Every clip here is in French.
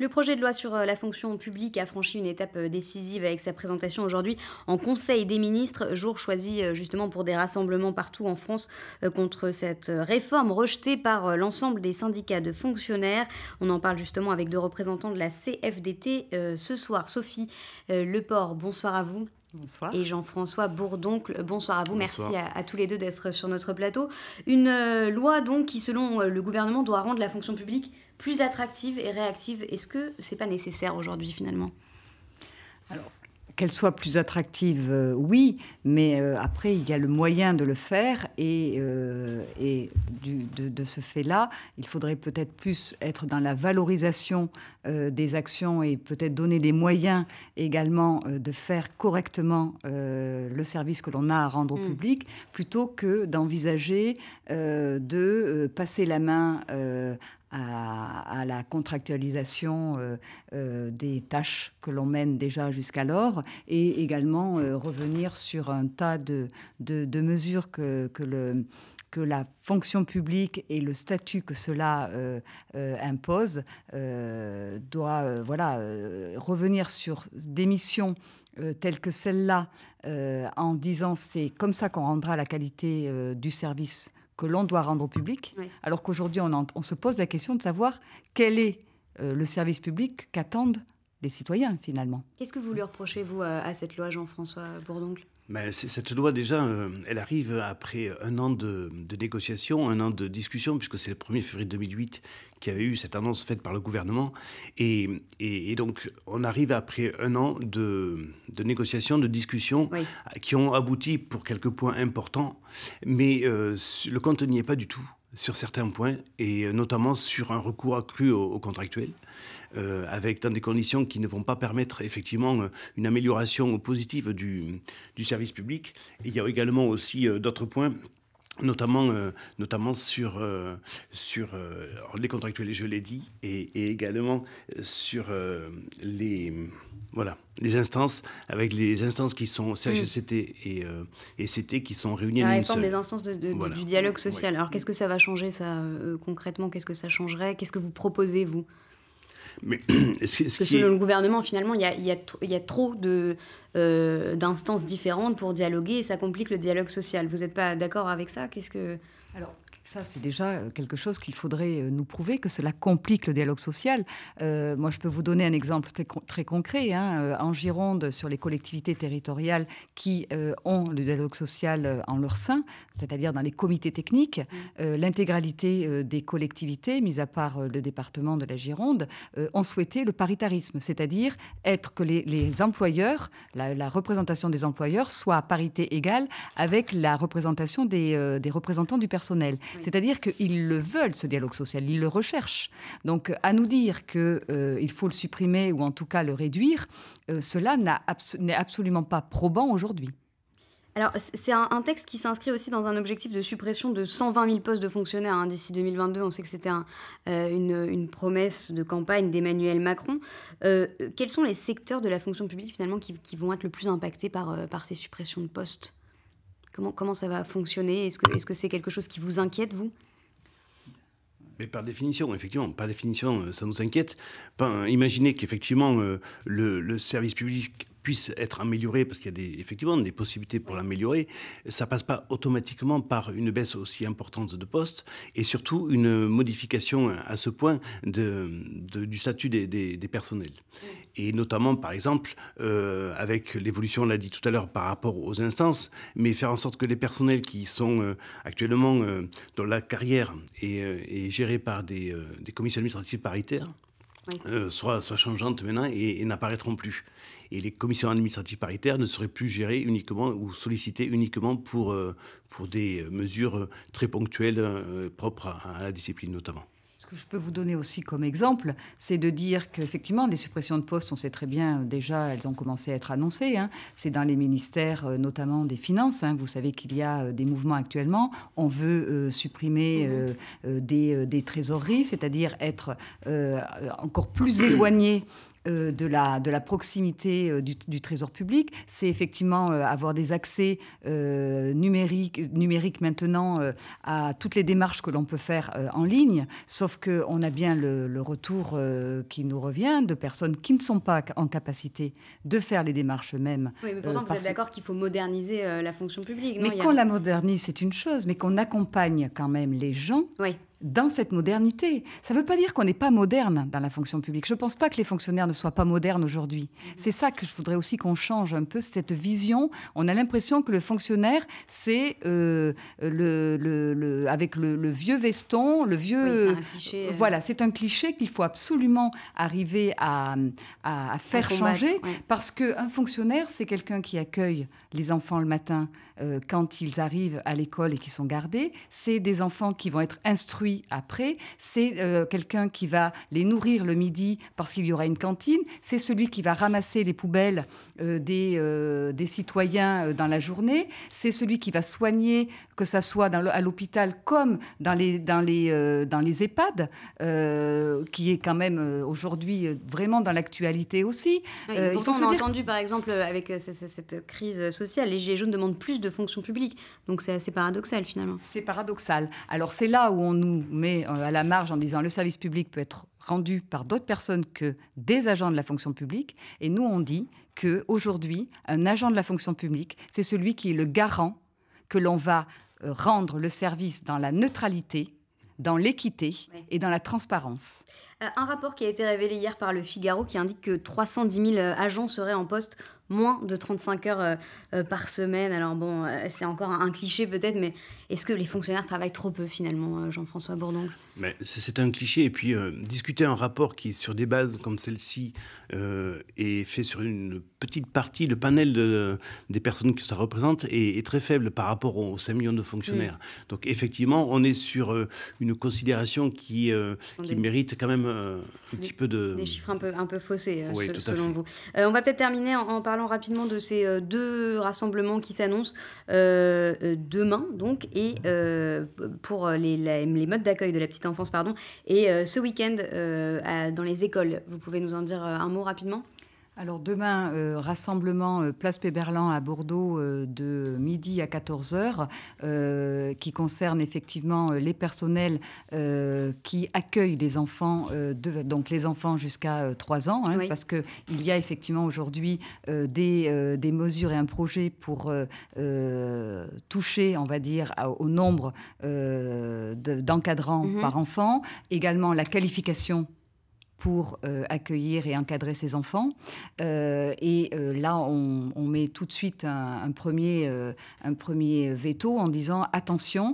Le projet de loi sur euh, la fonction publique a franchi une étape euh, décisive avec sa présentation aujourd'hui en Conseil des ministres, jour choisi euh, justement pour des rassemblements partout en France contre cette réforme rejetée par l'ensemble des syndicats de fonctionnaires. On en parle justement avec deux représentants de la CFDT ce soir. Sophie Leport, bonsoir à vous. Bonsoir. Et Jean-François Bourdoncle, bonsoir à vous, merci à, tous les deux d'être sur notre plateau. Une euh, loi donc qui, selon euh, le gouvernement, doit rendre la fonction publique plus attractive et réactive. Est-ce que c'est pas nécessaire aujourd'hui finalement Alors, qu'elle soit plus attractive, euh, oui, mais euh, après, il y a le moyen de le faire. Et, euh, de, ce fait-là, il faudrait peut-être plus être dans la valorisation des actions et peut-être donner des moyens également de faire correctement le service que l'on a à rendre au mm. public, plutôt que d'envisager de passer la main à, la contractualisation euh, euh, des tâches que l'on mène déjà jusqu'alors et également euh, revenir sur un tas de, mesures que, la fonction publique et le statut que cela impose doit revenir sur des missions telles que celles là en disant c'est comme ça qu'on rendra la qualité du service que l'on doit rendre public, alors qu'aujourd'hui, on, se pose la question de savoir quel est euh, le service public qu'attendent les citoyens, finalement. Qu'est-ce que vous lui reprochez, vous, à cette loi, Jean-François Bourdoncle cette loi, déjà, euh, elle arrive après un an de, négociations, un an de discussions, puisque c'est le 1er février 2008 qu'il y avait eu cette annonce faite par le gouvernement. Et, donc, on arrive après un an de, négociations, de discussions, qui ont abouti pour quelques points importants, mais euh, le compte n'y est pas du tout sur certains points, et notamment sur un recours accru au contractuel euh, avec dans des conditions qui ne vont pas permettre effectivement euh, une amélioration positive du, service public. il y a également aussi euh, d'autres points notamment, euh, notamment sur, euh, sur euh, les contractuels, je l'ai dit, et, également sur les, voilà, les instances, avec les instances qui sont mm. CHSCT et, CT qui sont réunies à une des instances du dialogue social. Alors qu'est-ce que ça va changer ça concrètement Qu'est-ce que ça changerait Qu'est-ce que vous proposez, vous mais, ce, selon le gouvernement, finalement, il y a, trop de, euh, d'instances différentes pour dialoguer et ça complique le dialogue social. Vous n'êtes pas d'accord avec ça Qu'est-ce que... Alors, ça, c'est déjà euh, quelque chose qu'il faudrait euh, nous prouver, que cela complique le dialogue social. Euh, moi, je peux vous donner un exemple très, concret. Hein. en Gironde, sur les collectivités territoriales qui ont le dialogue social en leur sein, c'est-à-dire dans les comités techniques, mmh. l'intégralité des collectivités, mis à part le département de la Gironde, ont souhaité le paritarisme, c'est-à-dire être que les, employeurs, la, représentation des employeurs, soit à parité égale avec la représentation des représentants du personnel. C'est-à-dire qu'ils le veulent, ce dialogue social, ils le recherchent. Donc euh, à nous dire qu'il euh, faut le supprimer ou en tout cas le réduire, euh, cela n'est absolument pas probant aujourd'hui. Alors, c'est un, texte qui s'inscrit aussi dans un objectif de suppression de 120 000 postes de fonctionnaires hein. d'ici 2022. On sait que c'était une, promesse de campagne d'Emmanuel Macron. quels sont les secteurs de la fonction publique finalement qui, vont être le plus impactés par ces suppressions de postes Comment, ça va fonctionner Est-ce que c'est -ce que quelque chose qui vous inquiète, vous mais par définition, effectivement, par définition, euh, ça nous inquiète. Imaginez qu'effectivement, euh, le, service public puisse être amélioré, parce qu'il y a effectivement des possibilités pour l'améliorer, ça passe pas automatiquement par une baisse aussi importante de postes et surtout une modification à ce point du statut des, personnels. Et notamment, par exemple, euh, avec l'évolution, on l'a dit tout à l'heure, par rapport aux instances, mais faire en sorte que les personnels qui sont euh, actuellement euh, dans la carrière et gérés par des, des commissions administratives paritaires, euh, soit, soit, changeantes maintenant et, n'apparaîtront plus. Et les commissions administratives paritaires ne seraient plus gérées uniquement ou sollicitées uniquement pour, euh, pour des mesures très ponctuelles euh, propres à, la discipline notamment. Ce que je peux vous donner aussi comme exemple, c'est de dire qu'effectivement, des suppressions de postes, on sait très bien euh, déjà, elles ont commencé à être annoncées. Hein. C'est dans les ministères, euh, notamment des Finances. Hein. Vous savez qu'il y a euh, des mouvements actuellement. On veut supprimer des, des, trésoreries, c'est-à-dire être encore plus éloigné euh, de, la, de la proximité euh, du, trésor public, c'est effectivement euh, avoir des accès numériques, numériques maintenant à toutes les démarches que l'on peut faire en ligne, sauf qu'on a bien le, retour qui nous revient de personnes qui ne sont pas en capacité de faire les démarches mêmes. Oui, mais pourtant vous êtes d'accord qu'il faut moderniser la fonction publique. Non mais qu'on la modernise, c'est une chose, mais qu'on accompagne quand même les gens. Oui dans cette modernité. Ça ne veut pas dire qu'on n'est pas moderne dans la fonction publique. Je ne pense pas que les fonctionnaires ne soient pas modernes aujourd'hui. C'est ça que je voudrais aussi qu'on change un peu, cette vision. On a l'impression que le fonctionnaire, c'est euh, avec le, vieux veston, le vieux... Euh. Voilà, c'est un cliché qu'il faut absolument arriver à, faire changer, parce qu'un fonctionnaire, c'est quelqu'un qui accueille les enfants le matin, euh, quand ils arrivent à l'école et qui sont gardés, c'est des enfants qui vont être instruits après, c'est euh, quelqu'un qui va les nourrir le midi parce qu'il y aura une cantine, c'est celui qui va ramasser les poubelles euh, des, des, citoyens dans la journée, c'est celui qui va soigner, que ça soit dans à l'hôpital comme dans les, dans les, dans les EHPAD, qui est quand même aujourd'hui vraiment dans l'actualité aussi. on a entendu par exemple avec cette, cette crise sociale, les Gilets jaunes demandent plus de fonction publique. Donc c'est paradoxal finalement. C'est paradoxal. Alors c'est là où on nous met euh, à la marge en disant le service public peut être rendu par d'autres personnes que des agents de la fonction publique. Et nous on dit que aujourd'hui un agent de la fonction publique c'est celui qui est le garant que l'on va euh, rendre le service dans la neutralité, dans l'équité et dans la transparence. Euh, un rapport qui a été révélé hier par le Figaro qui indique que 310 000 euh, agents seraient en poste moins de 35 heures euh, par semaine. Alors bon, c'est encore un cliché peut-être, mais est-ce que les fonctionnaires travaillent trop peu finalement, Jean-François Bourdon Mais c'est un cliché. Et puis discuter un rapport qui sur des bases comme celle-ci est fait sur une petite partie, le panel de, des personnes que ça représente est, très faible par rapport aux 5 millions de fonctionnaires. Donc effectivement, on est sur une considération qui, qui mérite quand même un des, peu de... chiffres un peu, un peu faussés, euh, selon vous. Euh, on va peut-être terminer en, parlant rapidement de ces euh, deux rassemblements qui s'annoncent demain, donc, et pour les, modes d'accueil de la petite enfance, pardon, et ce week-end dans les écoles. Vous pouvez nous en dire un mot rapidement alors demain, euh, rassemblement euh, Place Péberlan à Bordeaux euh, de midi à 14h, qui concerne effectivement les personnels qui accueillent les enfants, donc les enfants jusqu'à 3 ans, hein, parce qu'il y a effectivement aujourd'hui des, mesures et un projet pour toucher, on va dire, au nombre d'encadrants mhm. par enfant, également la qualification pour euh, accueillir et encadrer ses enfants. Euh, et euh, là, on, met tout de suite un, premier, un premier veto en disant attention,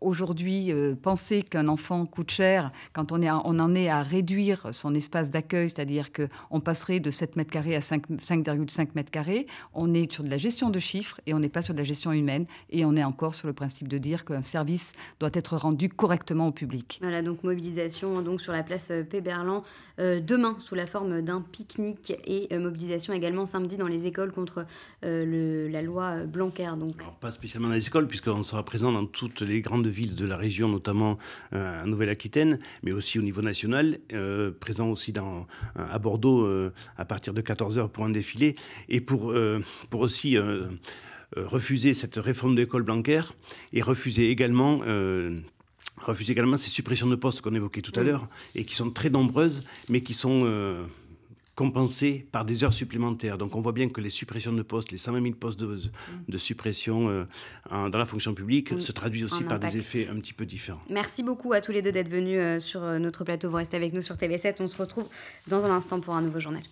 aujourd'hui, penser qu'un enfant coûte cher quand on, est on en est à réduire son espace d'accueil, c'est-à-dire qu'on passerait de 7 mètres carrés à 5,5 mètres carrés, on est sur de la gestion de chiffres et on n'est pas sur de la gestion humaine. Et on est encore sur le principe de dire qu'un service doit être rendu correctement au public. Voilà, donc mobilisation sur la place euh, Péberlan euh, demain sous la forme d'un pique-nique et euh, mobilisation également samedi dans les écoles contre la loi Blanquer. Donc. pas spécialement dans les écoles puisqu'on sera présent dans toutes les grandes villes de la région, notamment à Nouvelle-Aquitaine, mais aussi au niveau national, présent aussi à Bordeaux à partir de 14h pour un défilé et pour, aussi refuser cette réforme de l'école Blanquer et refuser également refuse également ces suppressions de postes qu'on évoquait tout à l'heure et qui sont très nombreuses, mais qui sont euh, compensées par des heures supplémentaires. Donc on voit bien que les suppressions de postes, les 120 000 postes de, mm. de suppression euh, dans la fonction publique mm. se traduisent aussi par des effets un petit peu différents. Merci beaucoup à tous les deux d'être venus euh, sur notre plateau. Vous restez avec nous sur TV7. On se retrouve dans un instant pour un nouveau journal.